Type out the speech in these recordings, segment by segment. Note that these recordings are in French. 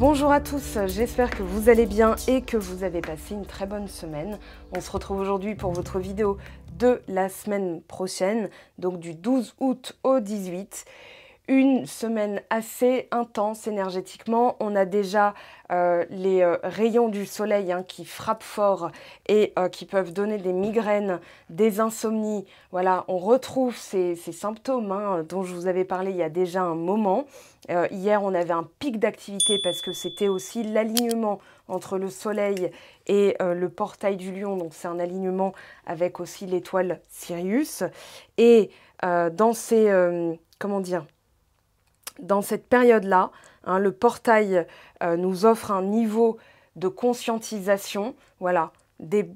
Bonjour à tous, j'espère que vous allez bien et que vous avez passé une très bonne semaine. On se retrouve aujourd'hui pour votre vidéo de la semaine prochaine, donc du 12 août au 18 une semaine assez intense énergétiquement. On a déjà euh, les euh, rayons du soleil hein, qui frappent fort et euh, qui peuvent donner des migraines, des insomnies. Voilà, on retrouve ces, symptômes hein, dont je vous avais parlé il y a déjà un moment. hier, on avait un pic d'activité parce que c'était aussi l'alignement entre le soleil et le portail du lion. Donc c'est un alignement avec aussi l'étoile Sirius. Et dans ces... comment dire dans cette période-là, hein, le portail euh, nous offre un niveau de conscientisation, voilà, de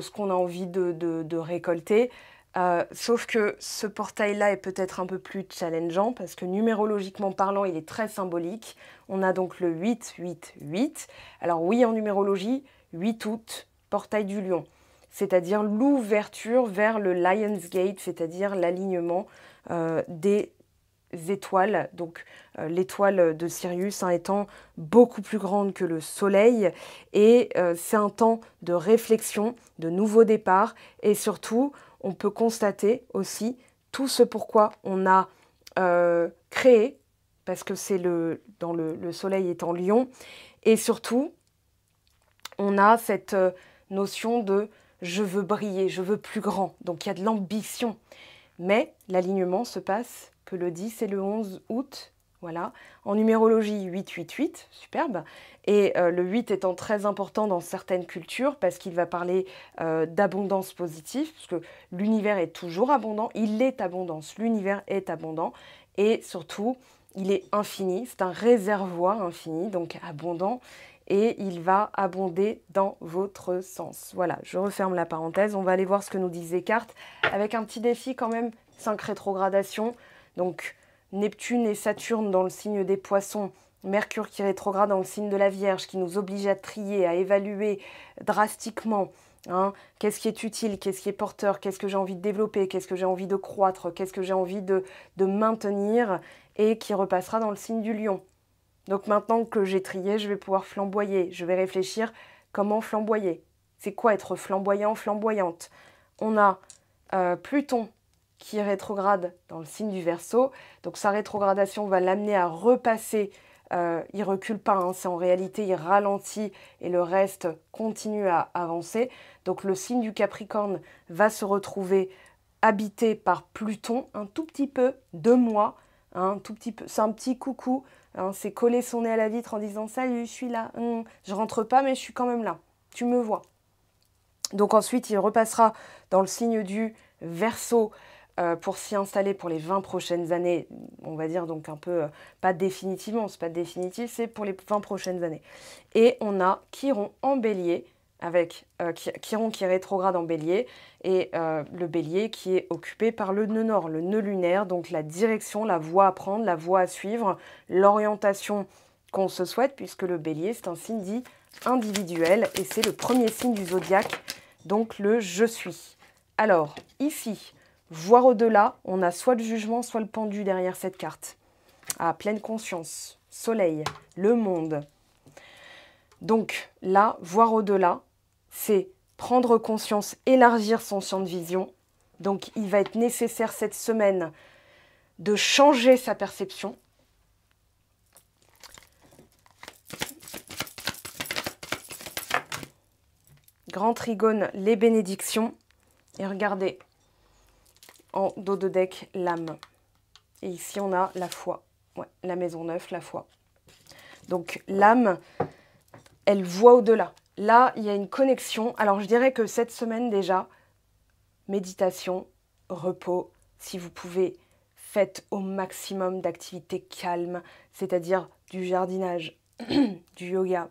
ce qu'on a envie de, récolter. Euh, sauf que ce portail-là est peut-être un peu plus challengeant parce que numérologiquement parlant, il est très symbolique. On a donc le 8, 8, 8. Alors oui, en numérologie, 8 août, portail du lion, c'est-à-dire l'ouverture vers le Lion's Gate, c'est-à-dire l'alignement euh, des étoiles. Donc euh, l'étoile de Sirius hein, étant beaucoup plus grande que le Soleil. Et euh, c'est un temps de réflexion, de nouveau départ. Et surtout, on peut constater aussi tout ce pourquoi on a euh, créé, parce que c'est le, dans le, le, Soleil est en Lion. Et surtout, on a cette notion de je veux briller, je veux plus grand. Donc il y a de l'ambition. Mais l'alignement se passe peu le 10 c'est le 11 août. Voilà. En numérologie, 888, superbe. Et euh, le 8 étant très important dans certaines cultures parce qu'il va parler euh, d'abondance positive, puisque l'univers est toujours abondant, il est abondance, l'univers est abondant. Et surtout, il est infini, c'est un réservoir infini, donc abondant. Et il va abonder dans votre sens. Voilà, je referme la parenthèse. On va aller voir ce que nous disent les cartes avec un petit défi quand même, 5 rétrogradations. Donc Neptune et Saturne dans le signe des poissons, Mercure qui rétrograde dans le signe de la Vierge, qui nous oblige à trier, à évaluer drastiquement. Hein. qu'est-ce qui est utile, qu'est-ce qui est porteur, qu'est-ce que j'ai envie de développer, qu'est-ce que j'ai envie de croître, qu'est-ce que j'ai envie de, maintenir, et qui repassera dans le signe du lion. Donc maintenant que j'ai trié, je vais pouvoir flamboyer, je vais réfléchir comment flamboyer. C'est quoi être flamboyant, flamboyante On a euh, Pluton qui rétrograde dans le signe du Verseau. Donc sa rétrogradation va l'amener à repasser. Il euh, il recule pas, hein, c'est en réalité il ralentit et le reste continue à avancer. Donc le signe du Capricorne va se retrouver habité par Pluton un tout petit peu, deux mois, hein, un tout petit peu, c'est un petit coucou, hein, c'est coller son nez à la vitre en disant salut, je suis là, je hum, je rentre pas mais je suis quand même là, tu me vois. Donc ensuite il repassera dans le signe du Verseau euh, pour s'y installer pour les 20 prochaines années, on va dire donc un peu, euh, pas définitivement, c'est pas définitif, c'est pour les 20 prochaines années. Et on a Chiron en bélier, avec euh, Chiron qui est rétrograde en bélier, et le bélier qui est occupé par le nœud nord, le nœud lunaire, donc la direction, la voie à prendre, la voie à suivre, l'orientation qu'on se souhaite, puisque le bélier, c'est un signe dit individuel, et c'est le premier signe du zodiaque, donc le je suis. Alors, ici, voir au-delà, on a soit le jugement, soit le pendu derrière cette carte. À pleine conscience, soleil, le monde. Donc là, voir au-delà, c'est prendre conscience, élargir son champ de vision. Donc il va être nécessaire cette semaine de changer sa perception. Grand trigone, les bénédictions. Et regardez, en dos de deck l'âme. Et ici, on a la foi. la maison neuf, la foi. Donc l'âme, elle voit au-delà. Là, il y a une connexion. Alors je dirais que cette semaine déjà, méditation, repos, si vous pouvez, faites au maximum d'activités calmes, c'est-à-dire du jardinage, du yoga,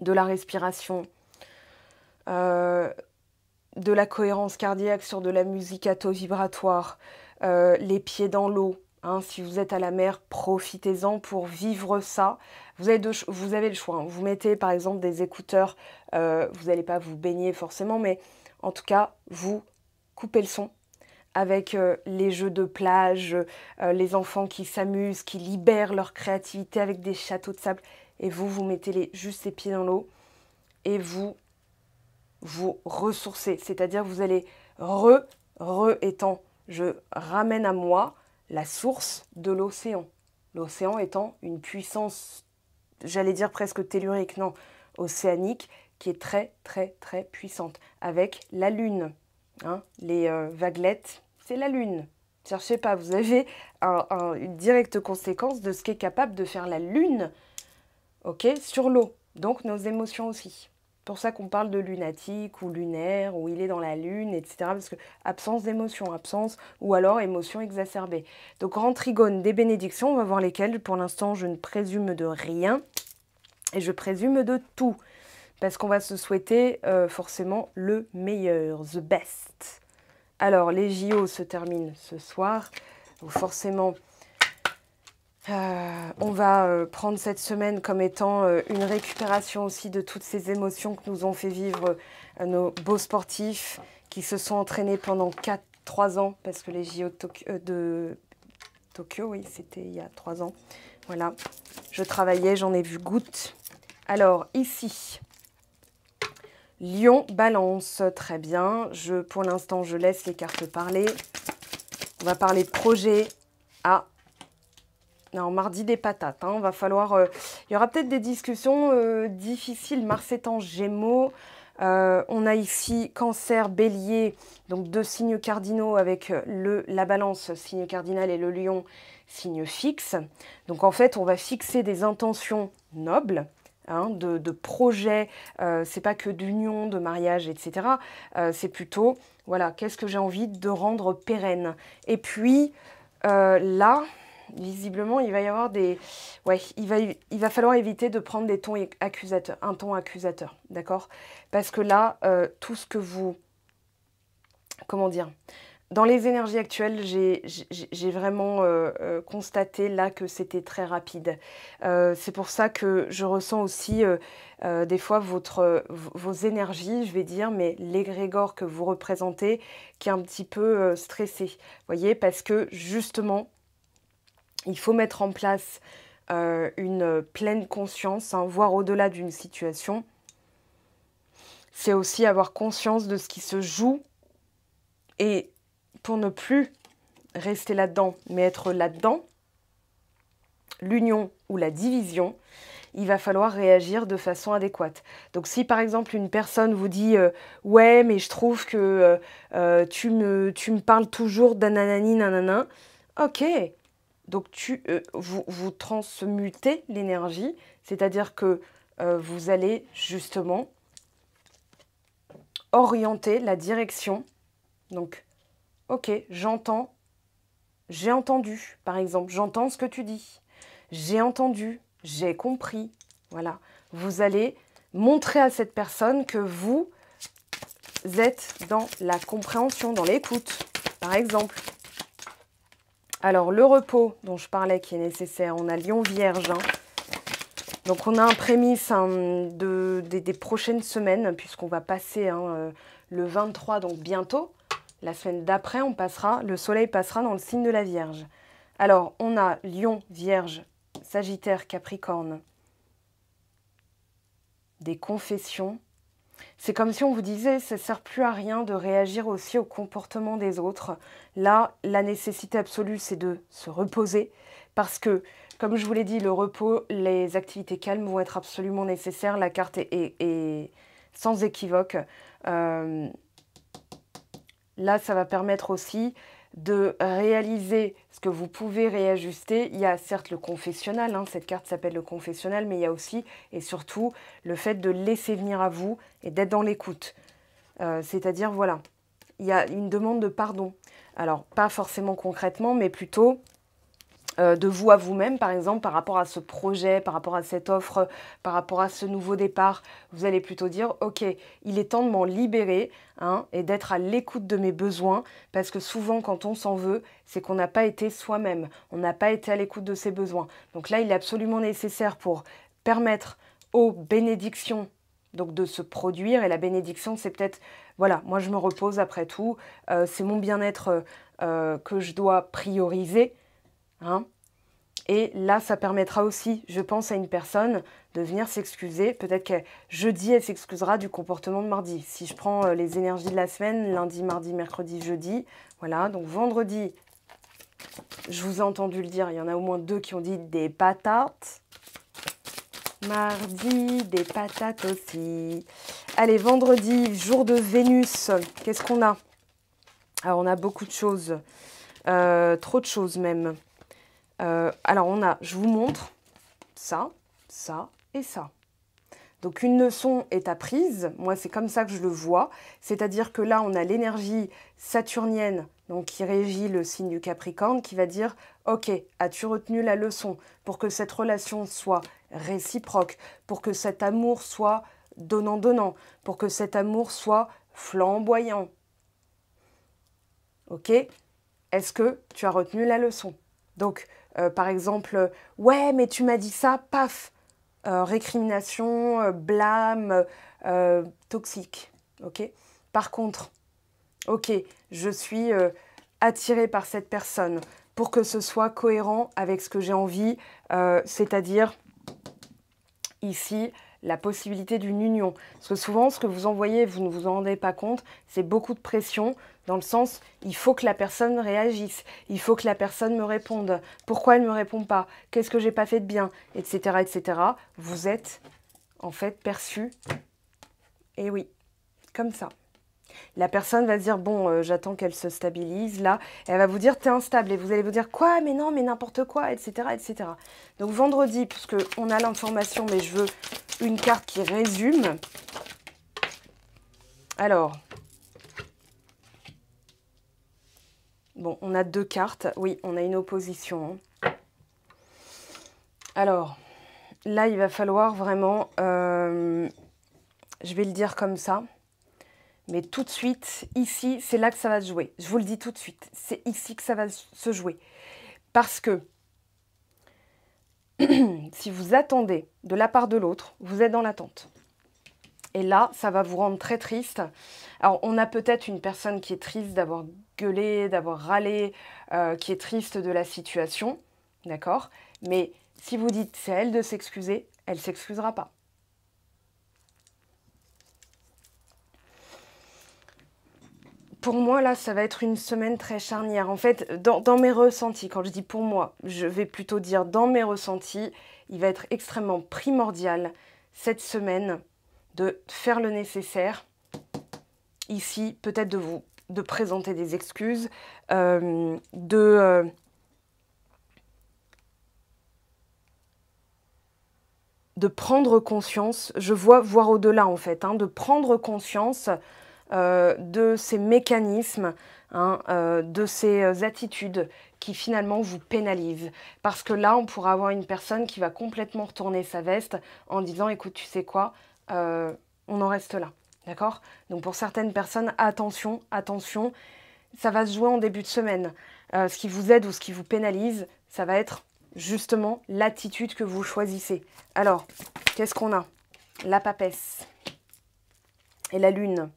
de la respiration, euh, de la cohérence cardiaque sur de la musique à taux vibratoire, euh, les pieds dans l'eau. Hein, si vous êtes à la mer, profitez-en pour vivre ça. Vous avez, vous avez le choix. Hein. Vous mettez par exemple des écouteurs, euh, vous n'allez pas vous baigner forcément, mais en tout cas, vous coupez le son avec euh, les jeux de plage, les enfants qui s'amusent, qui libèrent leur créativité avec des châteaux de sable, et vous, vous mettez les, juste les pieds dans l'eau, et vous vous ressourcez, c'est-à-dire vous allez re, re je ramène à moi la source de l'océan. L'océan étant une puissance, j'allais dire presque tellurique, non, océanique, qui est très très très puissante, avec la lune. Hein, les euh, vaguelettes, c'est la lune. Cherchez pas, vous avez une directe conséquence de ce qu'est capable de faire la lune, sur l'eau. Donc nos émotions aussi pour ça qu'on parle de lunatique ou lunaire, ou il est dans la lune, etc. Parce que absence d'émotion, absence, ou alors émotion exacerbée. Donc grand trigone des bénédictions, on va voir lesquelles. Pour l'instant, je ne présume de rien et je présume de tout. Parce qu'on va se souhaiter euh, forcément le meilleur, the best. Alors les JO se terminent ce soir. Donc forcément, euh, on va euh, prendre cette semaine comme étant euh, une récupération aussi de toutes ces émotions que nous ont fait vivre nos beaux sportifs qui se sont entraînés pendant 4-3 ans, parce que les JO de, Tokyo, oui, c'était il y a 3 ans. Voilà, je travaillais, j'en ai vu goutte. Alors, ici, Lyon Balance, très bien. Je, pour l'instant, je laisse les cartes parler. On va parler projet. A. Non, mardi des patates. Hein, va falloir. Euh, il y aura peut-être des discussions euh, difficiles. Mars étant Gémeaux, euh, on a ici Cancer, Bélier, donc deux signes cardinaux avec le la Balance, signe cardinal, et le Lion, signe fixe. Donc en fait, on va fixer des intentions nobles. Hein, de, projets, euh, c'est pas que d'union, de mariage, etc. c'est plutôt, voilà, qu'est-ce que j'ai envie de rendre pérenne. Et puis, là, visiblement, il va y avoir des... Ouais, il va, il va falloir éviter de prendre des tons accusateurs, un ton accusateur, d'accord Parce que là, euh, tout ce que vous... Comment dire dans les énergies actuelles, j'ai vraiment euh, euh, constaté là que c'était très rapide. c'est pour ça que je ressens aussi des fois votre, vos énergies, je vais dire, mais l'égrégore que vous représentez qui est un petit peu stressé. voyez, parce que justement, il faut mettre en place euh, une euh, pleine conscience, hein, voir au-delà d'une situation. C'est aussi avoir conscience de ce qui se joue et pour ne plus rester là-dedans, mais être là-dedans, l'union ou la division, il va falloir réagir de façon adéquate. Donc si par exemple une personne vous dit euh, ouais mais je trouve que tu, me, tu me parles toujours d'ananani nanana, ok, donc tu, euh, vous, transmutez l'énergie, c'est-à-dire que euh, vous allez justement orienter la direction. Donc, ok, j'entends, j'ai entendu, par exemple, j'entends ce que tu dis, j'ai entendu, j'ai compris. Voilà, vous allez montrer à cette personne que vous êtes dans la compréhension, dans l'écoute, par exemple. Alors, le repos dont je parlais qui est nécessaire, on a Lion Vierge. Hein. Donc, on a un prémisse hein, des, prochaines semaines, puisqu'on va passer hein, euh, le 23, donc bientôt. La semaine d'après, on passera, le soleil passera dans le signe de la Vierge. Alors, on a lyon Vierge, Sagittaire, Capricorne. Des confessions c'est comme si on vous disait, ça sert plus à rien de réagir aussi au comportement des autres. Là, la nécessité absolue, c'est de se reposer, parce que, comme je vous l'ai dit, le repos, les activités calmes vont être absolument nécessaires. La carte est, sans équivoque. Euh, là, ça va permettre aussi de réaliser ce que vous pouvez réajuster. Il y a certes le confessionnal, hein, cette carte s'appelle le confessionnal, mais il y a aussi et surtout le fait de laisser venir à vous et d'être dans l'écoute. Euh, c'est-à-dire, voilà, il y a une demande de pardon. Alors, pas forcément concrètement, mais plutôt euh, de vous à vous-même, par exemple, par rapport à ce projet, par rapport à cette offre, par rapport à ce nouveau départ, vous allez plutôt dire, OK, il est temps de m'en libérer hein, et d'être à l'écoute de mes besoins, parce que souvent quand on s'en veut, c'est qu'on n'a pas été soi-même, on n'a pas été à l'écoute de ses besoins. Donc là, il est absolument nécessaire pour permettre aux bénédictions donc de se produire. Et la bénédiction, c'est peut-être, voilà, moi je me repose après tout, euh, c'est mon bien-être euh, que je dois prioriser. Hein. et là, ça permettra aussi, je pense, à une personne de venir s'excuser. Peut-être que jeudi, elle s'excusera du comportement de mardi. Si je prends euh, les énergies de la semaine, lundi, mardi, mercredi, jeudi, voilà. Donc vendredi, je vous ai entendu le dire, il y en a au moins deux qui ont dit des patates. Mardi, des patates aussi. Allez, vendredi, jour de Vénus. Qu'est-ce qu'on a Alors, on a beaucoup de choses. Euh, trop de choses même. Euh, alors on a, je vous montre, ça, ça et ça. Donc une leçon est apprise, moi c'est comme ça que je le vois, c'est-à-dire que là on a l'énergie saturnienne donc qui régit le signe du Capricorne qui va dire OK, as-tu retenu la leçon pour que cette relation soit réciproque, pour que cet amour soit donnant-donnant, pour que cet amour soit flamboyant. OK Est-ce que tu as retenu la leçon Donc euh, par exemple, ouais, mais tu m'as dit ça, paf, euh, récrimination, euh, blâme, toxique. Ok. Par contre, ok, je suis attirée par cette personne pour que ce soit cohérent avec ce que j'ai envie, c'est-à-dire ici la possibilité d'une union. Parce que souvent, ce que vous envoyez, vous ne vous en rendez pas compte, c'est beaucoup de pression, dans le sens, il faut que la personne réagisse, il faut que la personne me réponde, pourquoi elle ne me répond pas, qu'est-ce que j'ai pas fait de bien, etc., etc. Vous êtes, en fait, perçu, et oui, comme ça. La personne va dire bon, euh, j'attends qu'elle se stabilise là, elle va vous dire t'es instable et vous allez vous dire quoi, mais non, mais n'importe quoi, etc., etc. Donc vendredi, puisque on a l'information, mais je veux une carte qui résume. Alors, bon, on a deux cartes. Oui, on a une opposition. Alors, là, il va falloir vraiment, euh, je vais le dire comme ça mais tout de suite, ici, c'est là que ça va se jouer. Je vous le dis tout de suite, c'est ici que ça va se jouer. Parce que si vous attendez de la part de l'autre, vous êtes dans l'attente. Et là, ça va vous rendre très triste. Alors, on a peut-être une personne qui est triste d'avoir gueulé, d'avoir râlé, euh, qui est triste de la situation, d'accord Mais si vous dites c'est à elle de s'excuser, elle s'excusera pas. pour moi, là, ça va être une semaine très charnière. En fait, dans, mes ressentis, quand je dis pour moi, je vais plutôt dire dans mes ressentis, il va être extrêmement primordial cette semaine de faire le nécessaire. Ici, peut-être de vous de présenter des excuses, euh, de euh, de prendre conscience. Je vois voir au-delà en fait, hein, de prendre conscience euh, de ces mécanismes, hein, euh, de ces euh, attitudes qui finalement vous pénalisent. Parce que là, on pourra avoir une personne qui va complètement retourner sa veste en disant, écoute, tu sais quoi, on en reste là. D'accord Donc pour certaines personnes, attention, attention, ça va se jouer en début de semaine. ce qui vous aide ou ce qui vous pénalise, ça va être justement l'attitude que vous choisissez. Alors, qu'est-ce qu'on a La papesse et la lune.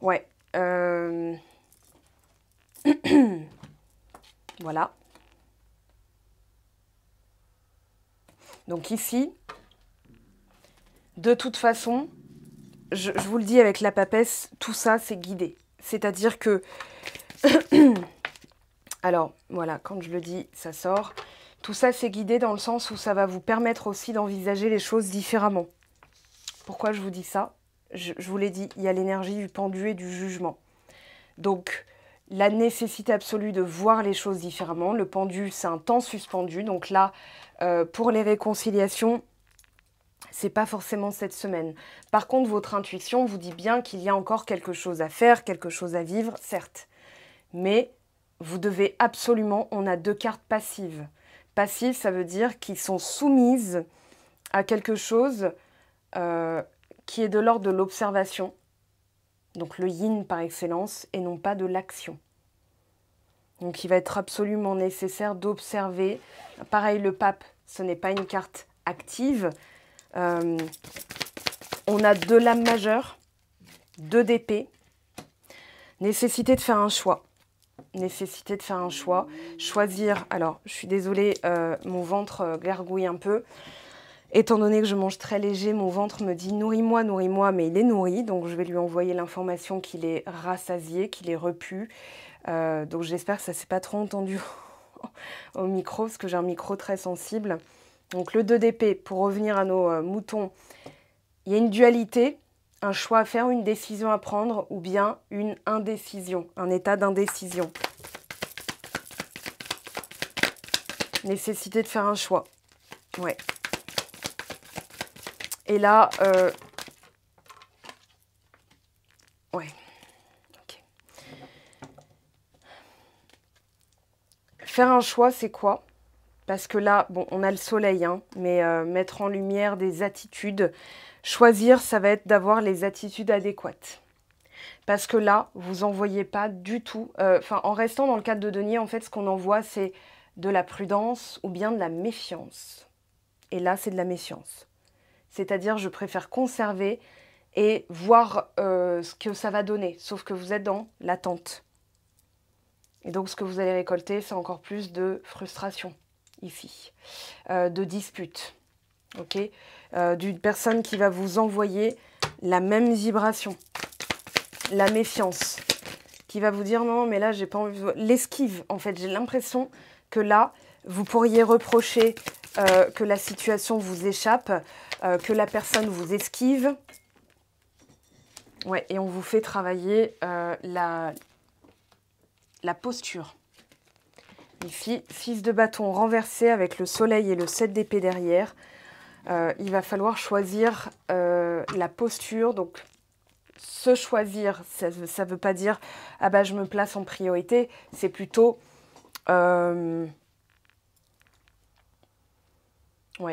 Ouais. Euh, voilà. Donc ici, de toute façon, je, je, vous le dis avec la papesse, tout ça c'est guidé. C'est-à-dire que... Alors, voilà, quand je le dis, ça sort. Tout ça c'est guidé dans le sens où ça va vous permettre aussi d'envisager les choses différemment. Pourquoi je vous dis ça je, vous l'ai dit, il y a l'énergie du pendu et du jugement. Donc, la nécessité absolue de voir les choses différemment. Le pendu, c'est un temps suspendu. Donc là, euh, pour les réconciliations, c'est pas forcément cette semaine. Par contre, votre intuition vous dit bien qu'il y a encore quelque chose à faire, quelque chose à vivre, certes. Mais vous devez absolument, on a deux cartes passives. Passives, ça veut dire qu'ils sont soumises à quelque chose euh, qui est de l'ordre de l'observation, donc le yin par excellence, et non pas de l'action. Donc il va être absolument nécessaire d'observer. Pareil, le pape, ce n'est pas une carte active. Euh, on a deux lames majeures, deux d'épée. Nécessité de faire un choix. Nécessité de faire un choix. Choisir, alors je suis désolée, euh, mon ventre euh, gargouille un peu. Étant donné que je mange très léger, mon ventre me dit nourris-moi, nourris-moi, mais il est nourri, donc je vais lui envoyer l'information qu'il est rassasié, qu'il est repu. Euh, donc j'espère que ça s'est pas trop entendu au micro, parce que j'ai un micro très sensible. Donc le 2DP, pour revenir à nos euh, moutons, il y a une dualité, un choix à faire, une décision à prendre, ou bien une indécision, un état d'indécision. Nécessité de faire un choix. Ouais. Et là, euh, ouais. Faire un choix, c'est quoi Parce que là, bon, on a le soleil, hein, mais euh, mettre en lumière des attitudes, choisir, ça va être d'avoir les attitudes adéquates parce que là, vous envoyez pas du tout. Euh, enfin, en restant dans le cadre de denier, en fait, ce qu'on envoie, c'est de la prudence ou bien de la méfiance. Et là, c'est de la méfiance. C'est-à-dire, je préfère conserver et voir euh, ce que ça va donner. Sauf que vous êtes dans l'attente. Et donc, ce que vous allez récolter, c'est encore plus de frustration ici, euh, de dispute, ok euh, D'une personne qui va vous envoyer la même vibration, la méfiance, qui va vous dire non, mais là, j'ai pas envie. L'esquive, en fait, j'ai l'impression que là, vous pourriez reprocher que la situation vous échappe, euh, que la personne vous esquive. Ouais, et on vous fait travailler euh, la, la posture. Ici, fils de bâton renversé avec le soleil et le 7 d'épée derrière. Euh, il va falloir choisir la posture. Donc, se choisir, ça ne veut pas dire « Ah bah, je me place en priorité ». C'est plutôt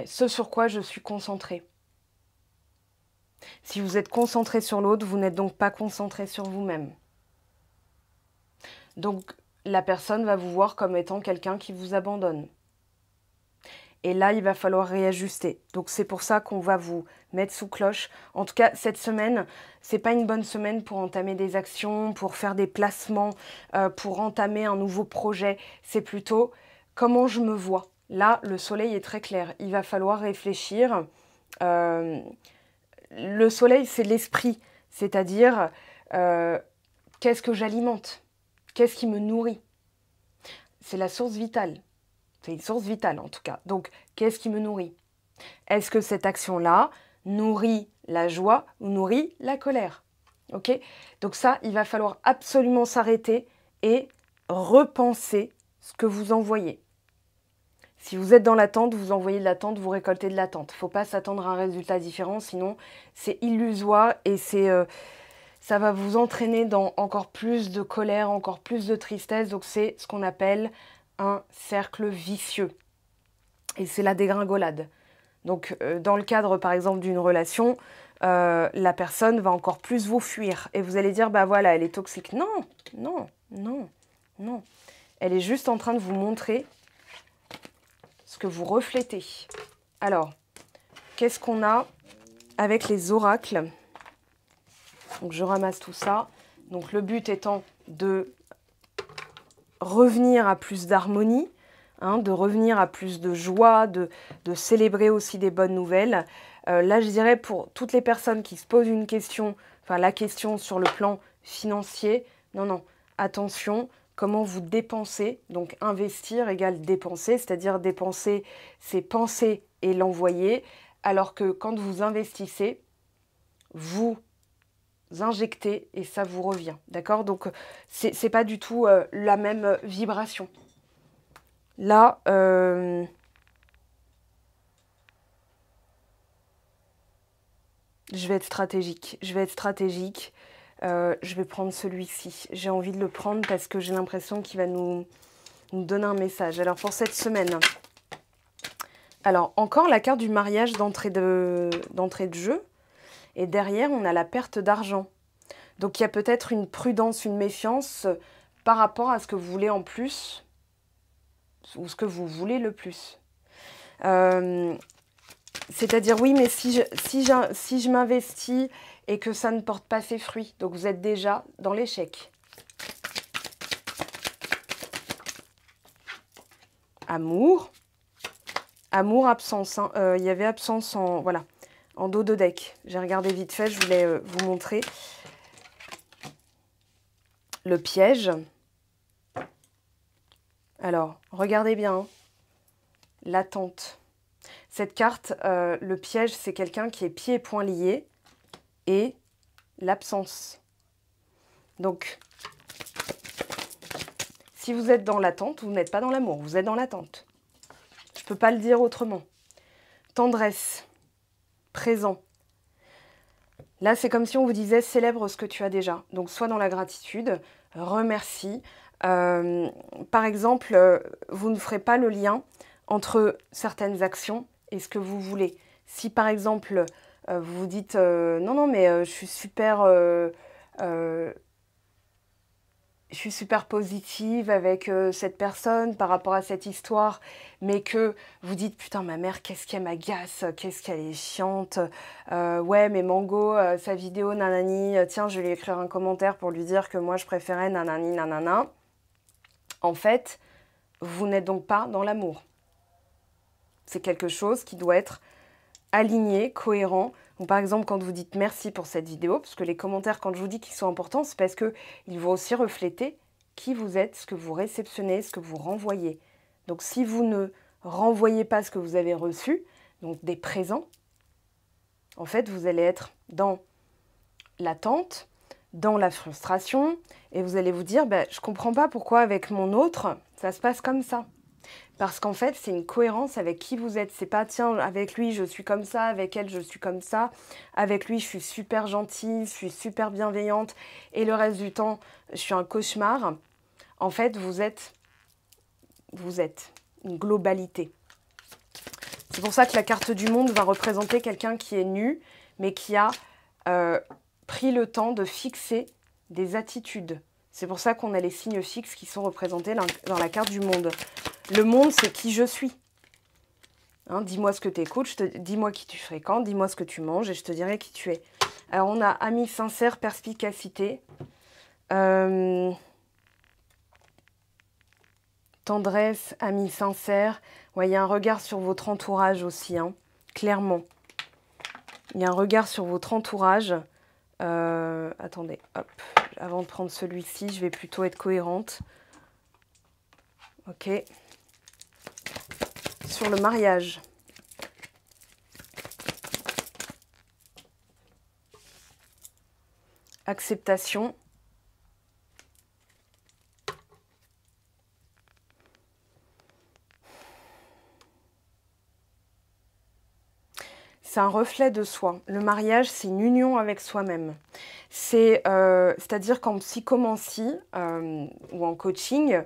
ce sur quoi je suis concentrée. Si vous êtes concentré sur l'autre, vous n'êtes donc pas concentré sur vous-même. Donc la personne va vous voir comme étant quelqu'un qui vous abandonne. Et là, il va falloir réajuster. Donc c'est pour ça qu'on va vous mettre sous cloche. En tout cas, cette semaine, c'est pas une bonne semaine pour entamer des actions, pour faire des placements, euh, pour entamer un nouveau projet. C'est plutôt comment je me vois. Là, le soleil est très clair. Il va falloir réfléchir. Euh, le soleil, c'est l'esprit, c'est-à-dire euh, qu'est-ce que j'alimente Qu'est-ce qui me nourrit C'est la source vitale. C'est une source vitale en tout cas. Donc, qu'est-ce qui me nourrit Est-ce que cette action-là nourrit la joie ou nourrit la colère Ok Donc ça, il va falloir absolument s'arrêter et repenser ce que vous envoyez. Si vous êtes dans l'attente, vous envoyez de l'attente, vous récoltez de l'attente. Il ne faut pas s'attendre à un résultat différent, sinon c'est illusoire et euh, ça va vous entraîner dans encore plus de colère, encore plus de tristesse. Donc c'est ce qu'on appelle un cercle vicieux. Et c'est la dégringolade. Donc euh, dans le cadre par exemple d'une relation, euh, la personne va encore plus vous fuir. Et vous allez dire, bah voilà, elle est toxique. Non, non, non, non. Elle est juste en train de vous montrer ce que vous reflétez. Alors, qu'est-ce qu'on a avec les oracles Donc, je ramasse tout ça. Donc, le but étant de revenir à plus d'harmonie, hein, de revenir à plus de joie, de, célébrer aussi des bonnes nouvelles. Euh, là, je dirais pour toutes les personnes qui se posent une question, enfin la question sur le plan financier, non, non, attention, comment vous dépensez. Donc investir égale dépenser, c'est-à-dire dépenser, c'est penser et l'envoyer, alors que quand vous investissez, vous injectez et ça vous revient. D'accord Donc c'est pas du tout euh, la même vibration. Là, euh, je vais être stratégique. Je vais être stratégique. Euh, je vais prendre celui-ci. J'ai envie de le prendre parce que j'ai l'impression qu'il va nous, donner un message. Alors pour cette semaine, alors encore la carte du mariage d'entrée de, de jeu. Et derrière, on a la perte d'argent. Donc il y a peut-être une prudence, une méfiance par rapport à ce que vous voulez en plus ou ce que vous voulez le plus. Euh, c'est-à-dire, oui, mais si je m'investis et que ça ne porte pas ses fruits. Donc vous êtes déjà dans l'échec. Amour. Amour, absence. Hein. Euh, il y avait absence en, voilà, en dos de deck. J'ai regardé vite fait, je voulais euh, vous montrer. Le piège. Alors, regardez bien. Hein. L'attente. Cette carte, euh, le piège, c'est quelqu'un qui est pieds et poings liés, et l'absence. Donc, si vous êtes dans l'attente, vous n'êtes pas dans l'amour, vous êtes dans l'attente. Je ne peux pas le dire autrement. Tendresse, présent. Là, c'est comme si on vous disait célèbre ce que tu as déjà. Donc, soit dans la gratitude, remercie. Euh, par exemple, euh, vous ne ferez pas le lien entre certaines actions et ce que vous voulez. Si par exemple, euh, vous vous dites euh, non, non, mais euh, je suis super je suis super positive avec cette personne par rapport à cette histoire, mais que vous dites putain ma mère qu'est-ce qu'elle m'agace, qu'est-ce qu'elle est chiante, ouais mais Mango sa vidéo nanani, tiens je vais lui écrire un commentaire pour lui dire que moi je préférais nanani nanana. En fait, vous n'êtes donc pas dans l'amour. C'est quelque chose qui doit être aligné, cohérent. par exemple, quand vous dites merci pour cette vidéo, parce que les commentaires, quand je vous dis qu'ils sont importants, c'est parce qu'ils vont aussi refléter qui vous êtes, ce que vous réceptionnez, ce que vous renvoyez. Donc si vous ne renvoyez pas ce que vous avez reçu, donc des présents, en fait, vous allez être dans l'attente, dans la frustration, et vous allez vous dire, je ben, je comprends pas pourquoi avec mon autre, ça se passe comme ça. Parce qu'en fait, c'est une cohérence avec qui vous êtes. C'est pas, tiens, avec lui, je suis comme ça, avec elle, je suis comme ça, avec lui, je suis super gentille, je suis super bienveillante, et le reste du temps, je suis un cauchemar. En fait, vous êtes, vous êtes une globalité. C'est pour ça que la carte du monde va représenter quelqu'un qui est nu, mais qui a euh, pris le temps de fixer des attitudes. C'est pour ça qu'on a les signes fixes qui sont représentés dans la carte du monde. Le monde, c'est qui je suis. Hein, dis-moi ce que tu écoutes, dis-moi qui tu fréquentes, dis-moi ce que tu manges et je te dirai qui tu es. Alors on a ami sincère, perspicacité, euh, tendresse, ami sincère. Il y a un regard sur votre entourage aussi, hein, clairement. Il y a un regard sur votre entourage. Euh, attendez, hop, avant de prendre celui-ci, je vais plutôt être cohérente. Ok sur le mariage. Acceptation. C'est un reflet de soi. Le mariage, c'est une union avec soi-même. C'est, euh, à dire qu'en psychomancie euh, ou en coaching,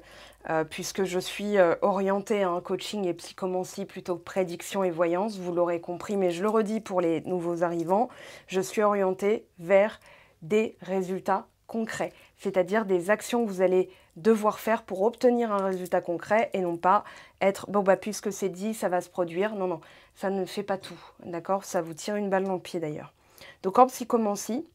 euh, puisque je suis orientée en coaching et psychomancie plutôt que prédiction et voyance, vous l'aurez compris, mais je le redis pour les nouveaux arrivants, je suis orientée vers des résultats concrets, c'est-à-dire des actions que vous allez devoir faire pour obtenir un résultat concret et non pas être bon bah puisque c'est dit ça va se produire non non ça ne fait pas tout d'accord ça vous tire une balle dans le pied d'ailleurs donc en psychomancie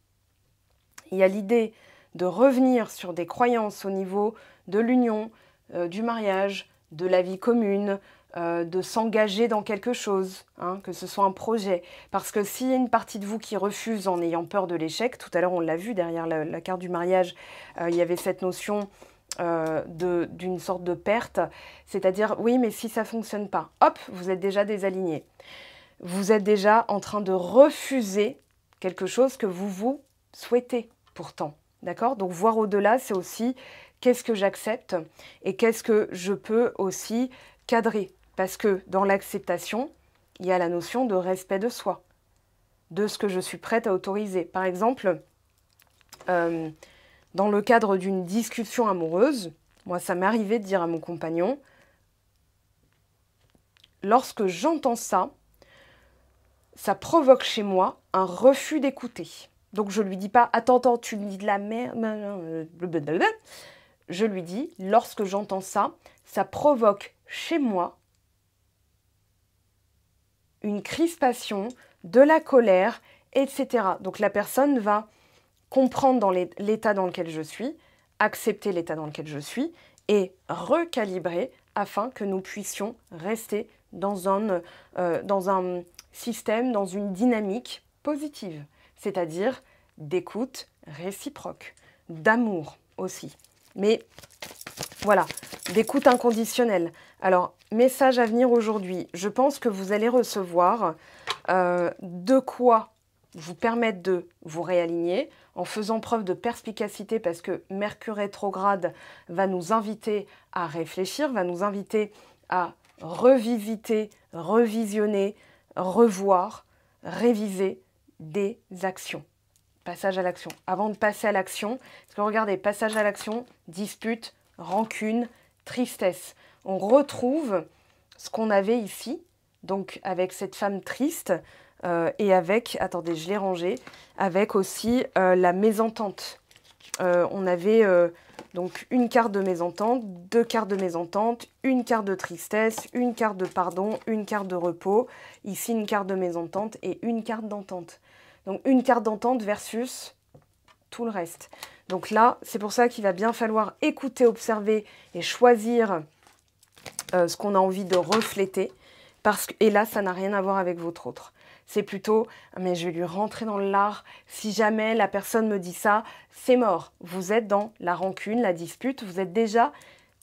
il y a l'idée de revenir sur des croyances au niveau de l'union, euh, du mariage, de la vie commune, euh, de s'engager dans quelque chose, hein, que ce soit un projet. Parce que s'il y a une partie de vous qui refuse en ayant peur de l'échec, tout à l'heure on l'a vu derrière la, carte du mariage, euh, il y avait cette notion d'une sorte de perte, c'est-à-dire oui mais si ça ne fonctionne pas, hop, vous êtes déjà désaligné. Vous êtes déjà en train de refuser quelque chose que vous vous souhaitez pourtant. D'accord Donc voir au-delà, c'est aussi qu'est-ce que j'accepte et qu'est-ce que je peux aussi cadrer. Parce que dans l'acceptation, il y a la notion de respect de soi, de ce que je suis prête à autoriser. Par exemple, euh, dans le cadre d'une discussion amoureuse, moi, ça m'arrivait de dire à mon compagnon, lorsque j'entends ça, ça provoque chez moi un refus d'écouter. Donc je lui dis pas attends attends tu me dis de la merde. Euh, je lui dis lorsque j'entends ça, ça provoque chez moi une crispation, de la colère, etc. Donc la personne va comprendre dans l'état dans lequel je suis, accepter l'état dans lequel je suis et recalibrer afin que nous puissions rester dans un euh, système, dans une dynamique positive c'est-à-dire d'écoute réciproque, d'amour aussi. Mais voilà, d'écoute inconditionnelle. Alors, message à venir aujourd'hui. Je pense que vous allez recevoir euh, de quoi vous permettre de vous réaligner en faisant preuve de perspicacité parce que Mercure rétrograde va nous inviter à réfléchir, va nous inviter à revisiter, revisionner, revoir, réviser des actions. Passage à l'action. Avant de passer à l'action, parce que regardez, passage à l'action, dispute, rancune, tristesse. On retrouve ce qu'on avait ici, donc avec cette femme triste euh, et avec, attendez, je l'ai rangé, avec aussi euh, la mésentente. Euh, on avait donc une carte de mésentente, deux cartes de mésentente, une carte de tristesse, une carte de pardon, une carte de repos, ici une carte de mésentente et une carte d'entente. Donc une carte d'entente versus tout le reste. Donc là, c'est pour ça qu'il va bien falloir écouter, observer et choisir euh, ce qu'on a envie de refléter. Parce que, et là, ça n'a rien à voir avec votre autre. C'est plutôt, ah, mais je vais lui rentrer dans l'art. Si jamais la personne me dit ça, c'est mort. Vous êtes dans la rancune, la dispute. Vous êtes déjà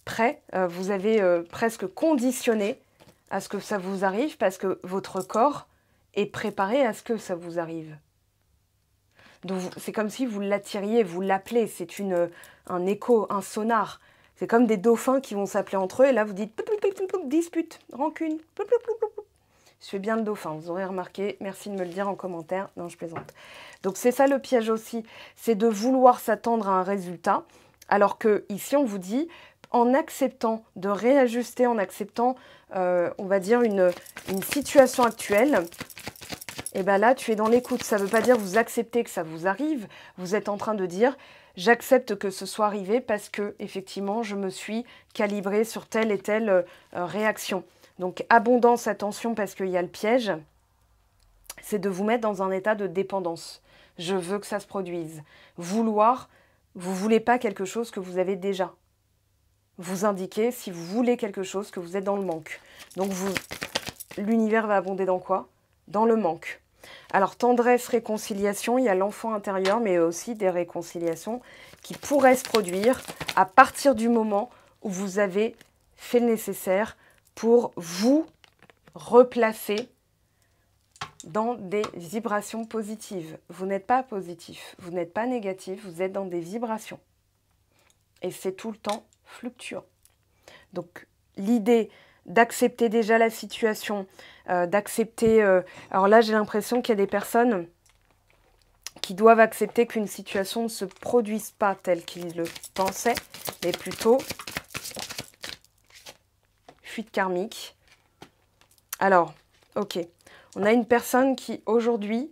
prêt. Euh, vous avez euh, presque conditionné à ce que ça vous arrive parce que votre corps est préparé à ce que ça vous arrive c'est comme si vous l'attiriez, vous l'appelez, c'est euh, un écho, un sonar. C'est comme des dauphins qui vont s'appeler entre eux et là vous dites dispute, rancune. Je fais bien le dauphin, vous aurez remarqué. Merci de me le dire en commentaire. Non, je plaisante. Donc c'est ça le piège aussi, c'est de vouloir s'attendre à un résultat, alors que ici on vous dit en acceptant de réajuster, en acceptant, euh, on va dire, une situation actuelle, et eh bien là, tu es dans l'écoute. Ça ne veut pas dire vous acceptez que ça vous arrive. Vous êtes en train de dire j'accepte que ce soit arrivé parce que, effectivement, je me suis calibré sur telle et telle euh, réaction. Donc, abondance, attention, parce qu'il y a le piège c'est de vous mettre dans un état de dépendance. Je veux que ça se produise. Vouloir, vous voulez pas quelque chose que vous avez déjà. Vous indiquez si vous voulez quelque chose que vous êtes dans le manque. Donc vous l'univers va abonder dans quoi dans le manque. Alors tendresse, réconciliation, il y a l'enfant intérieur, mais aussi des réconciliations qui pourraient se produire à partir du moment où vous avez fait le nécessaire pour vous replacer dans des vibrations positives. Vous n'êtes pas positif, vous n'êtes pas négatif, vous êtes dans des vibrations. Et c'est tout le temps fluctuant. Donc l'idée, d'accepter déjà la situation, euh, d'accepter... Euh, alors là, j'ai l'impression qu'il y a des personnes qui doivent accepter qu'une situation ne se produise pas telle qu'ils le pensaient, mais plutôt fuite karmique. Alors, ok, on a une personne qui aujourd'hui,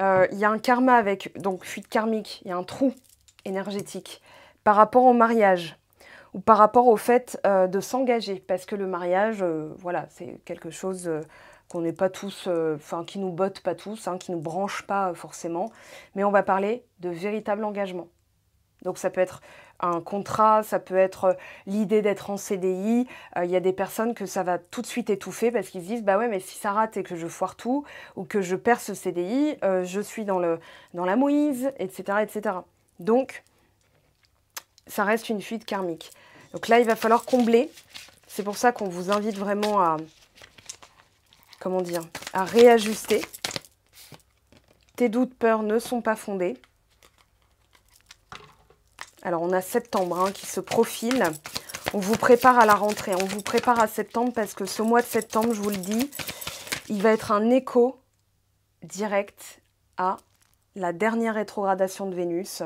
euh, il y a un karma avec, donc fuite karmique, il y a un trou énergétique par rapport au mariage ou par rapport au fait euh, de s'engager, parce que le mariage, euh, voilà, c'est quelque chose euh, qu'on n'est pas tous, enfin qui nous botte pas tous, qui hein, qui nous branche pas forcément, mais on va parler de véritable engagement. Donc ça peut être un contrat, ça peut être l'idée d'être en CDI. Il y a des personnes que ça va tout de suite étouffer parce qu'ils se disent bah ouais mais si ça rate et que je foire tout ou que je perds ce CDI, je suis dans, le, dans la Moïse, etc., etc. Donc ça reste une fuite karmique. Donc là, il va falloir combler. C'est pour ça qu'on vous invite vraiment à, comment dire, à réajuster. Tes doutes, peurs ne sont pas fondés. Alors on a septembre hein, qui se profile. On vous prépare à la rentrée, on vous prépare à septembre parce que ce mois de septembre, je vous le dis, il va être un écho direct à la dernière rétrogradation de Vénus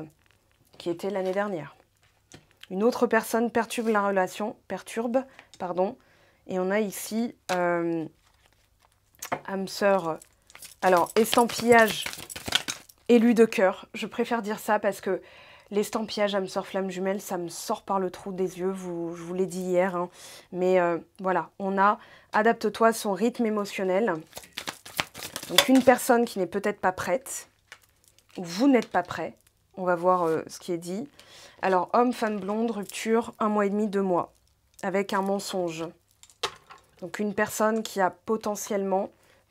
qui était l'année dernière une autre personne perturbe la relation, perturbe, pardon. Et on a ici euh, âme sœur. Alors, estampillage, élu de cœur. Je préfère dire ça parce que l'estampillage âme sœur flamme jumelle, ça me sort par le trou des yeux, vous, je vous l'ai dit hier. Hein. Mais euh, voilà, on a adapte-toi son rythme émotionnel. Donc une personne qui n'est peut-être pas prête, ou vous n'êtes pas prêt, on va voir euh, ce qui est dit. Alors, homme, femme blonde, rupture, un mois et demi, deux mois, avec un mensonge. Donc, une personne qui a potentiellement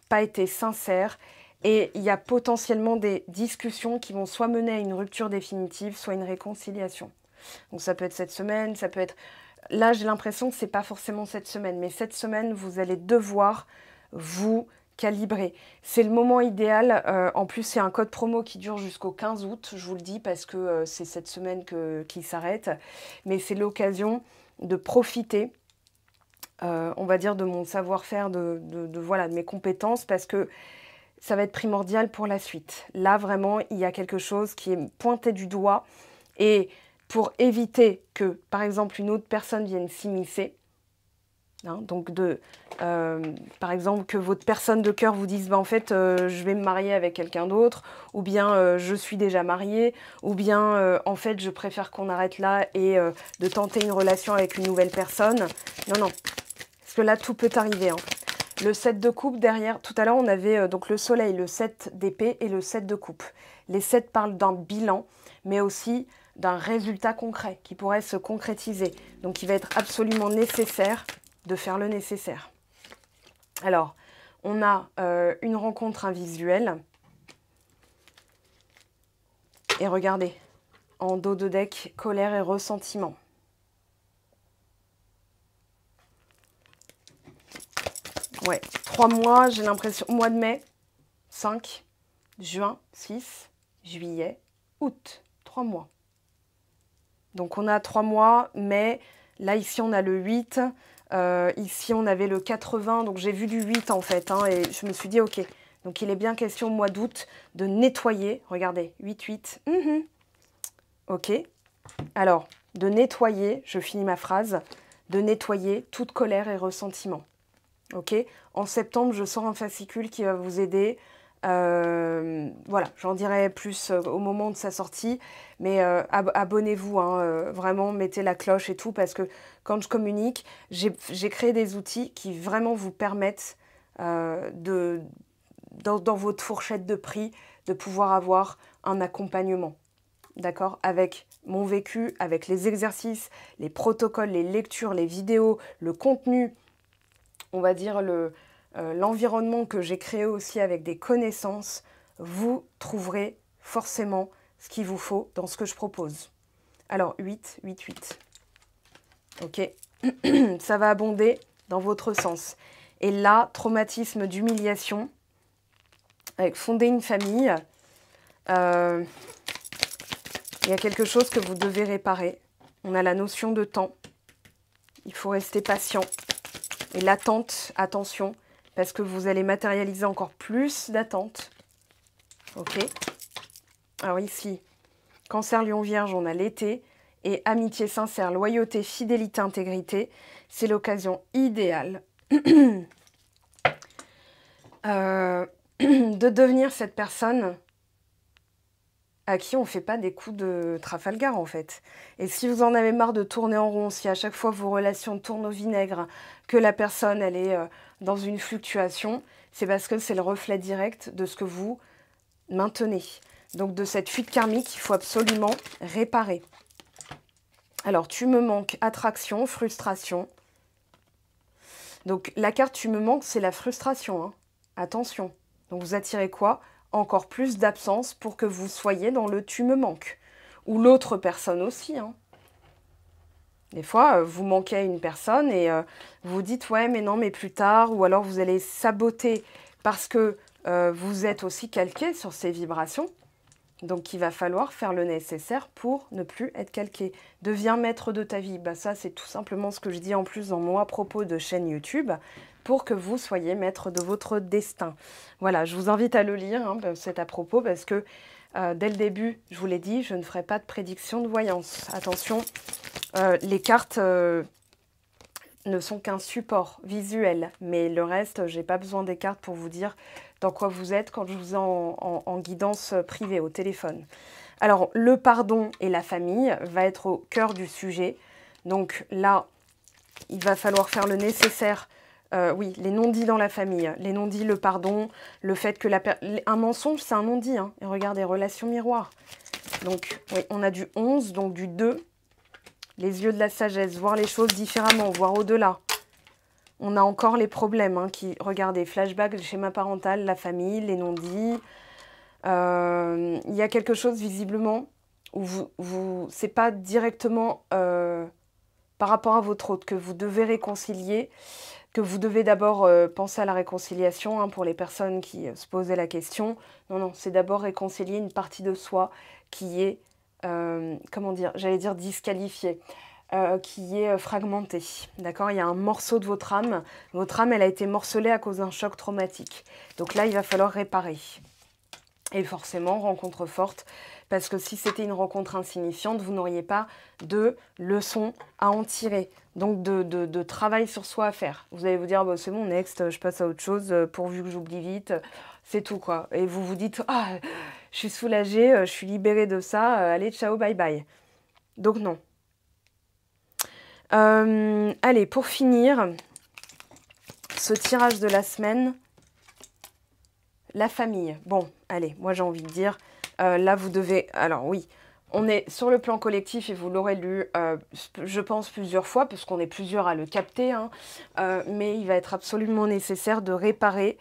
pas été sincère et il y a potentiellement des discussions qui vont soit mener à une rupture définitive, soit une réconciliation. Donc, ça peut être cette semaine, ça peut être. Là, j'ai l'impression que c'est pas forcément cette semaine, mais cette semaine, vous allez devoir vous calibré. C'est le moment idéal. Euh, en plus, c'est un code promo qui dure jusqu'au 15 août, je vous le dis, parce que euh, c'est cette semaine qu'il s'arrête. Mais c'est l'occasion de profiter, euh, on va dire, de mon savoir-faire, de, voilà, de mes compétences, parce que ça va être primordial pour la suite. Là, vraiment, il y a quelque chose qui est pointé du doigt. Et pour éviter que, par exemple, une autre personne vienne s'immiscer, Hein, donc, euh, par exemple, que votre personne de cœur vous dise, bah, en fait, euh, je vais me marier avec quelqu'un d'autre, ou bien euh, je suis déjà mariée, ou bien, en fait, je préfère qu'on arrête là et de tenter une relation avec une nouvelle personne. Non, non. Parce que là, tout peut arriver. Hein. Le 7 de coupe derrière, tout à l'heure, on avait donc le soleil, le 7 d'épée et le 7 de coupe. Les 7 parlent d'un bilan, mais aussi d'un résultat concret qui pourrait se concrétiser. Donc, il va être absolument nécessaire de faire le nécessaire. Alors, on a euh, une rencontre invisuelle. Et regardez, en dos de deck, colère et ressentiment. Ouais, trois mois, j'ai l'impression, mois de mai, 5, juin, 6, juillet, août, trois mois. Donc on a trois mois, mais là ici on a le 8, euh, ici, on avait le 80, donc j'ai vu du 8 en fait, hein, et je me suis dit, ok, donc il est bien question mois d'août de nettoyer, regardez, 8-8, mhm. ok, alors, de nettoyer, je finis ma phrase, de nettoyer toute colère et ressentiment, ok, en septembre, je sors un fascicule qui va vous aider euh, voilà, j'en dirai plus euh, au moment de sa sortie, mais euh, abonnez-vous, hein, vraiment, mettez la cloche et tout, parce que quand je communique, j'ai créé des outils qui vraiment vous permettent de, dans, votre fourchette de prix de pouvoir avoir un accompagnement, d'accord Avec mon vécu, avec les exercices, les protocoles, les lectures, les vidéos, le contenu, on va dire le, euh, l'environnement que j'ai créé aussi avec des connaissances, vous trouverez forcément ce qu'il vous faut dans ce que je propose. Alors 8, 8, 8. Ok, ça va abonder dans votre sens. Et là, traumatisme d'humiliation, avec fonder une famille, euh, il y a quelque chose que vous devez réparer. On a la notion de temps. Il faut rester patient. Et l'attente, attention, parce que vous allez matérialiser encore plus d'attentes. Ok Alors ici, Cancer, Lion, Vierge, on a l'été. Et amitié sincère, loyauté, fidélité, intégrité, c'est l'occasion idéale euh, de devenir cette personne à qui on fait pas des coups de Trafalgar en fait. Et si vous en avez marre de tourner en rond, si à chaque fois vos relations tournent au vinaigre, que la personne elle est euh, dans une fluctuation, c'est parce que c'est le reflet direct de ce que vous maintenez. Donc de cette fuite karmique, il faut absolument réparer. Alors tu me manques, attraction, frustration. Donc la carte tu me manques, c'est la frustration. Hein. Attention. Donc vous attirez quoi encore plus d'absence pour que vous soyez dans le tu me manques. Ou l'autre personne aussi. Hein. Des fois, euh, vous manquez à une personne et euh, vous dites ouais mais non mais plus tard, ou alors vous allez saboter parce que euh, vous êtes aussi calqué sur ces vibrations. Donc il va falloir faire le nécessaire pour ne plus être calqué. Deviens maître de ta vie. Bah, ça c'est tout simplement ce que je dis en plus dans mon propos de chaîne YouTube pour que vous soyez maître de votre destin. Voilà, je vous invite à le lire, hein, ben, c'est à propos, parce que euh, dès le début, je vous l'ai dit, je ne ferai pas de prédiction de voyance. Attention, euh, les cartes euh, ne sont qu'un support visuel, mais le reste, je n'ai pas besoin des cartes pour vous dire dans quoi vous êtes quand je vous ai en, en, en guidance privée au téléphone. Alors, le pardon et la famille va être au cœur du sujet. Donc là, il va falloir faire le nécessaire euh, oui, les non-dits dans la famille, les non-dits, le pardon, le fait que la un mensonge, c'est un non-dit. Hein. Et regardez, relations miroir. Donc, on a du 11, donc du 2. Les yeux de la sagesse, voir les choses différemment, voir au-delà. On a encore les problèmes hein, qui, regardez, flashback, schéma parental, la famille, les non-dits. Euh, il y a quelque chose visiblement où vous, vous c'est pas directement euh, par rapport à votre autre que vous devez réconcilier que vous devez d'abord euh, penser à la réconciliation hein, pour les personnes qui euh, se posaient la question. Non, non, c'est d'abord réconcilier une partie de soi qui est, euh, comment dire, j'allais dire disqualifiée, qui est fragmentée. D'accord Il y a un morceau de votre âme. Votre âme, elle a été morcelée à cause d'un choc traumatique. Donc là, il va falloir réparer. Et forcément, rencontre forte, parce que si c'était une rencontre insignifiante, vous n'auriez pas de leçon à en tirer. Donc de, travail sur soi à faire. Vous allez vous dire, bah, c'est mon next, je passe à autre chose, euh, pourvu que j'oublie vite, c'est tout quoi. Et vous vous dites, ah, je suis soulagée, euh, je suis libérée de ça, euh, allez, ciao, bye bye. Donc non. allez, pour finir, ce tirage de la semaine, la famille. Bon, allez, moi j'ai envie de dire, euh, là, vous devez... Alors oui, on est sur le plan collectif et vous l'aurez lu, euh, je pense, plusieurs fois, parce qu'on est plusieurs à le capter, hein, euh, mais il va être absolument nécessaire de réparer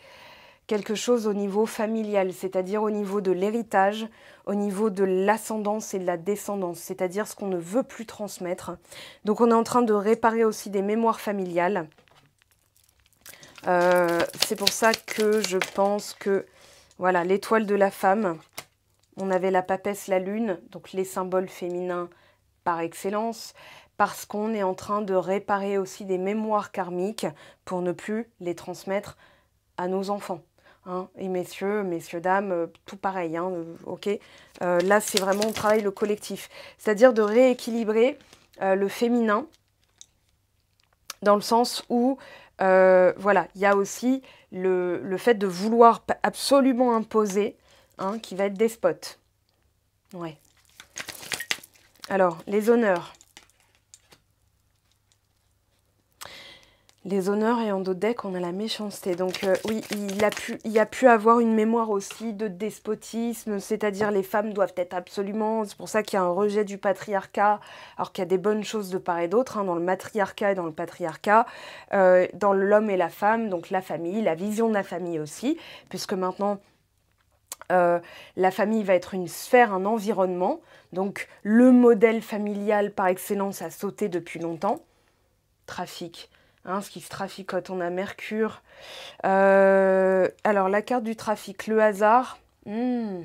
quelque chose au niveau familial, c'est-à-dire au niveau de l'héritage, au niveau de l'ascendance et de la descendance, c'est-à-dire ce qu'on ne veut plus transmettre. Donc on est en train de réparer aussi des mémoires familiales. C'est pour ça que je pense que voilà l'étoile de la femme, on avait la papesse, la lune, donc les symboles féminins par excellence, parce qu'on est en train de réparer aussi des mémoires karmiques pour ne plus les transmettre à nos enfants. Hein. Et messieurs, messieurs, dames, euh, tout pareil. Hein, euh, ok. Euh, là, c'est vraiment on travail le collectif, c'est-à-dire de rééquilibrer le féminin dans le sens où voilà, il y a aussi le, fait de vouloir absolument imposer Hein, qui va être despote. Ouais. Alors, les honneurs. Les honneurs et en dos deck, on a la méchanceté. Donc euh, oui, il a, pu, il a pu avoir une mémoire aussi de despotisme, c'est-à-dire les femmes doivent être absolument... C'est pour ça qu'il y a un rejet du patriarcat, alors qu'il y a des bonnes choses de part et d'autre, hein, dans le matriarcat et dans le patriarcat, euh, dans l'homme et la femme, donc la famille, la vision de la famille aussi, puisque maintenant euh, la famille va être une sphère, un environnement. Donc le modèle familial par excellence a sauté depuis longtemps. Trafic. Hein, ce qui se trafique quand on a Mercure. Euh, alors la carte du trafic, le hasard. Hmm.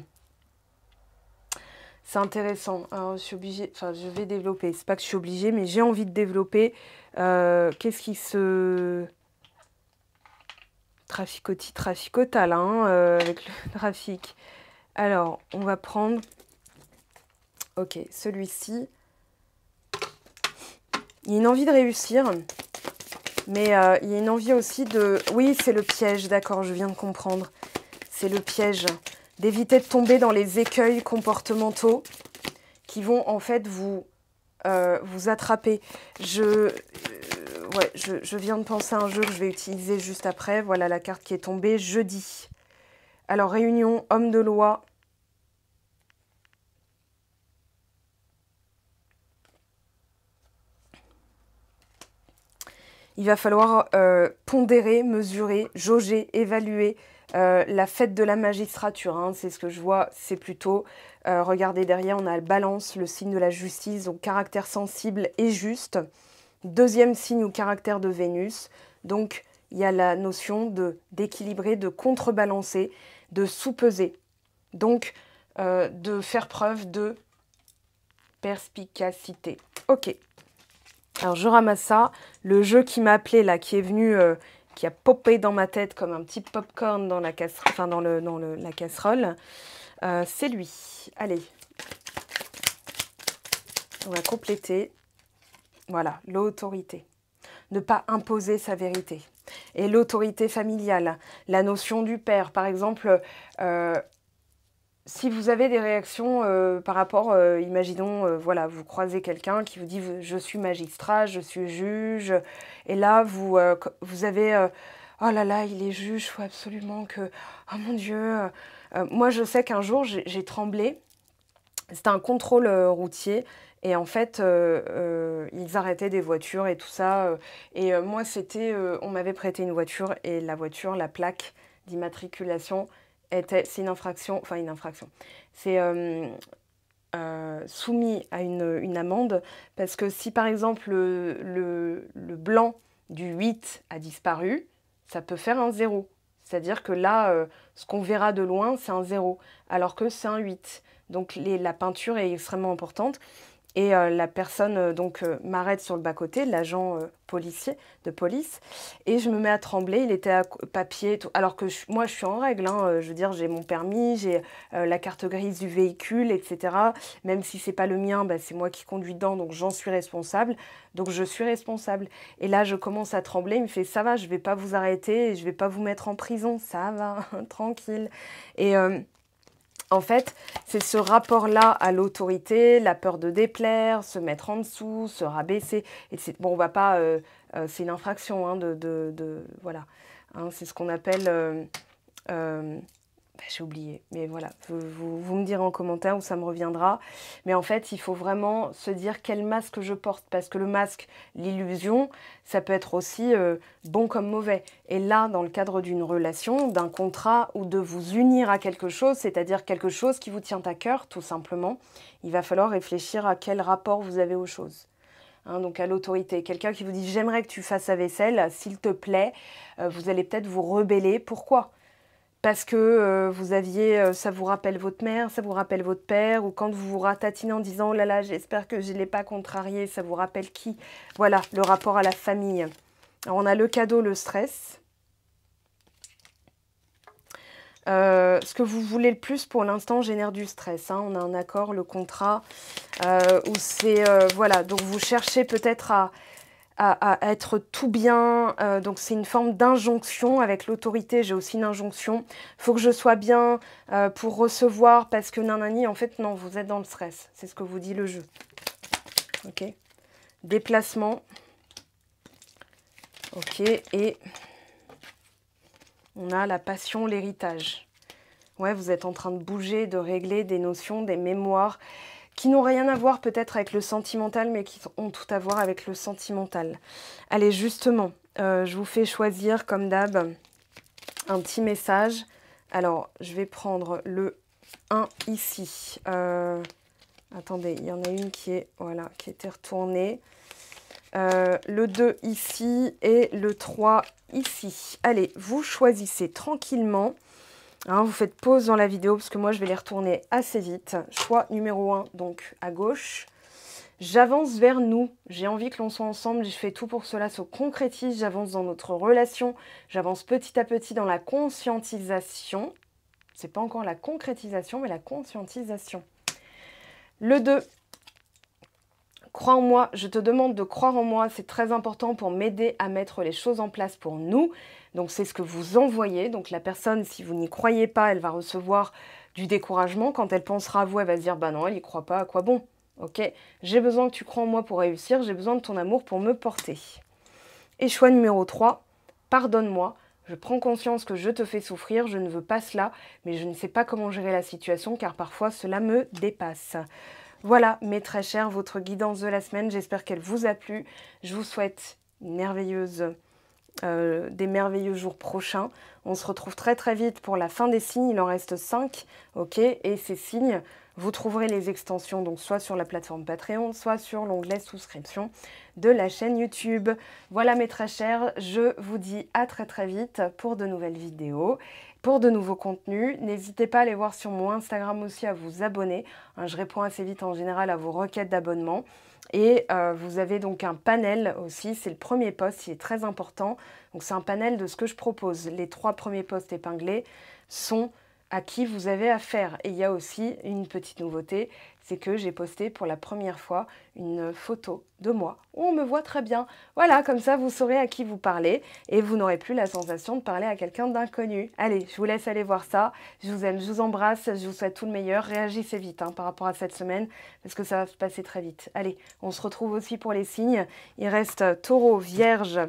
C'est intéressant. je suis je vais développer. C'est pas que je suis obligée, mais j'ai envie de développer. Euh, qu'est-ce qui se Traficoti, traficotal, hein, euh, avec le trafic. Alors, on va prendre... Ok, celui-ci. Il y a une envie de réussir, mais euh, il y a une envie aussi de... Oui, c'est le piège, d'accord, je viens de comprendre. C'est le piège. D'éviter de tomber dans les écueils comportementaux qui vont en fait vous, euh, vous attraper. Je, je, viens de penser à un jeu que je vais utiliser juste après. Voilà la carte qui est tombée jeudi. Alors, réunion, homme de loi. Il va falloir euh, pondérer, mesurer, jauger, évaluer euh, la fête de la magistrature. Hein. c'est ce que je vois, c'est plutôt... Euh, regardez derrière, on a le balance, le signe de la justice, donc caractère sensible et juste. Deuxième signe ou caractère de Vénus, donc il y a la notion de d'équilibrer, de contrebalancer, de sous-peser Donc euh, de faire preuve de perspicacité. Ok. Alors je ramasse ça. Le jeu qui m'a appelé là, qui est venu, euh, qui a popé dans ma tête comme un petit popcorn dans la casserole, dans le, la casserole, euh, c'est lui. Allez. On va compléter. Voilà, l'autorité. Ne pas imposer sa vérité. Et l'autorité familiale, la notion du père, par exemple, euh, si vous avez des réactions euh, par rapport, euh, imaginons, voilà, vous croisez quelqu'un qui vous dit je suis magistrat, je suis juge, et là vous, avez oh là là, il est juge, faut absolument que oh mon Dieu. moi je sais qu'un jour j'ai tremblé. C'était un contrôle routier et en fait, euh, euh, ils arrêtaient des voitures et tout ça. Euh. et moi, c'était, on m'avait prêté une voiture et la voiture, la plaque d'immatriculation était, c'est une infraction, enfin une infraction. C'est soumis à une, amende parce que si par exemple le, blanc du 8 a disparu, ça peut faire un 0 C'est-à-dire que là, ce qu'on verra de loin, c'est un 0 alors que c'est un 8. Donc la peinture est extrêmement importante. Et euh, la personne euh, donc euh, m'arrête sur le bas-côté, l'agent policier de police, et je me mets à trembler. Il était à papier, alors que moi je suis en règle. Hein, je veux dire, j'ai mon permis, j'ai la carte grise du véhicule, etc. Même si c'est pas le mien, bah, c'est moi qui conduis dedans, donc j'en suis responsable. Donc je suis responsable. Et là, je commence à trembler. Il me fait ça va, je vais pas vous arrêter, je vais pas vous mettre en prison, ça va, tranquille. Et en fait, c'est ce rapport-là à l'autorité, la peur de déplaire, se mettre en dessous, se rabaisser. Et bon, on va pas. Euh, euh, c'est une infraction hein, de, de, Voilà. Hein, c'est ce qu'on appelle. Euh, bah, j'ai oublié. Mais voilà, vous, me direz en commentaire où ça me reviendra. Mais en fait, il faut vraiment se dire quel masque je porte. Parce que le masque, l'illusion, ça peut être aussi euh, bon comme mauvais. Et là, dans le cadre d'une relation, d'un contrat ou de vous unir à quelque chose, c'est-à-dire quelque chose qui vous tient à cœur, tout simplement, il va falloir réfléchir à quel rapport vous avez aux choses. Hein, donc à l'autorité. Quelqu'un qui vous dit j'aimerais que tu fasses la vaisselle, s'il te plaît, euh, vous allez peut-être vous rebeller. Pourquoi parce que euh, vous aviez, euh, ça vous rappelle votre mère, ça vous rappelle votre père, ou quand vous vous ratatinez en disant, oh là là, j'espère que je ne l'ai pas contrarié, ça vous rappelle qui Voilà, le rapport à la famille. Alors, on a le cadeau, le stress. Euh, ce que vous voulez le plus pour l'instant génère du stress. Hein. On a un accord, le contrat, où c'est... voilà, donc vous cherchez peut-être à à, être tout bien. Euh, donc c'est une forme d'injonction avec l'autorité. J'ai aussi une injonction. Faut que je sois bien euh, pour recevoir parce que nanani. En fait, non, vous êtes dans le stress. C'est ce que vous dit le jeu. Ok. Déplacement. Ok. Et on a la passion, l'héritage. Ouais, vous êtes en train de bouger, de régler des notions, des mémoires qui n'ont rien à voir peut-être avec le sentimental, mais qui ont tout à voir avec le sentimental. Allez, justement, euh, je vous fais choisir, comme d'hab, un petit message. Alors, je vais prendre le 1 ici. Euh, attendez, il y en a une qui est, voilà, qui était retournée. Euh, le 2 ici et le 3 ici. Allez, vous choisissez tranquillement. Hein, vous faites pause dans la vidéo parce que moi je vais les retourner assez vite. Choix numéro 1, donc à gauche. J'avance vers nous, j'ai envie que l'on soit ensemble, je fais tout pour cela se concrétise, j'avance dans notre relation, j'avance petit à petit dans la conscientisation. C'est pas encore la concrétisation, mais la conscientisation. Le 2, Crois en moi, je te demande de croire en moi, c'est très important pour m'aider à mettre les choses en place pour nous. Donc c'est ce que vous envoyez. Donc la personne, si vous n'y croyez pas, elle va recevoir du découragement. Quand elle pensera à vous, elle va se dire, bah non, elle n'y croit pas, à quoi bon Ok, j'ai besoin que tu crois en moi pour réussir, j'ai besoin de ton amour pour me porter. Et choix numéro 3, pardonne-moi, je prends conscience que je te fais souffrir, je ne veux pas cela, mais je ne sais pas comment gérer la situation car parfois cela me dépasse. Voilà, mes très chers, votre guidance de la semaine. J'espère qu'elle vous a plu. Je vous souhaite merveilleuse, euh, des merveilleux jours prochains. On se retrouve très très vite pour la fin des signes. Il en reste 5, ok Et ces signes, vous trouverez les extensions donc soit sur la plateforme Patreon, soit sur l'onglet souscription de la chaîne YouTube. Voilà mes très chers, je vous dis à très très vite pour de nouvelles vidéos pour de nouveaux contenus. N'hésitez pas à aller voir sur mon Instagram aussi à vous abonner. Hein, je réponds assez vite en général à vos requêtes d'abonnement. Et euh, vous avez donc un panel aussi, c'est le premier poste, il est très important. Donc c'est un panel de ce que je propose. Les trois premiers postes épinglés sont à qui vous avez affaire. Et il y a aussi une petite nouveauté, c'est que j'ai posté pour la première fois une photo de moi où on me voit très bien. Voilà, comme ça vous saurez à qui vous parlez et vous n'aurez plus la sensation de parler à quelqu'un d'inconnu. Allez, je vous laisse aller voir ça. Je vous aime, je vous embrasse, je vous souhaite tout le meilleur. Réagissez vite hein, par rapport à cette semaine parce que ça va se passer très vite. Allez, on se retrouve aussi pour les signes. Il reste taureau, vierge,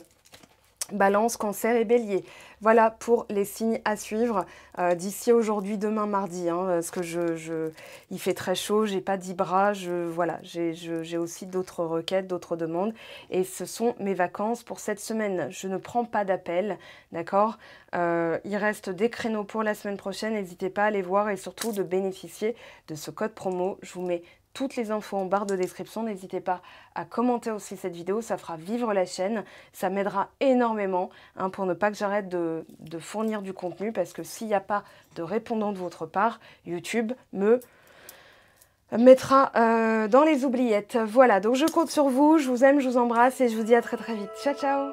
balance, cancer et bélier. Voilà pour les signes à suivre euh, d'ici aujourd'hui, demain, mardi. Hein, parce que je, il fait très chaud, j'ai pas dix bras, je, voilà, j'ai aussi d'autres requêtes, d'autres demandes. Et ce sont mes vacances pour cette semaine. Je ne prends pas d'appel, d'accord euh, Il reste des créneaux pour la semaine prochaine. N'hésitez pas à les voir et surtout de bénéficier de ce code promo. Je vous mets toutes les infos en barre de description. N'hésitez pas à commenter aussi cette vidéo, ça fera vivre la chaîne, ça m'aidera énormément hein, pour ne pas que j'arrête de, fournir du contenu parce que s'il n'y a pas de répondant de votre part, YouTube me mettra euh, dans les oubliettes. Voilà, donc je compte sur vous, je vous aime, je vous embrasse et je vous dis à très très vite. Ciao ciao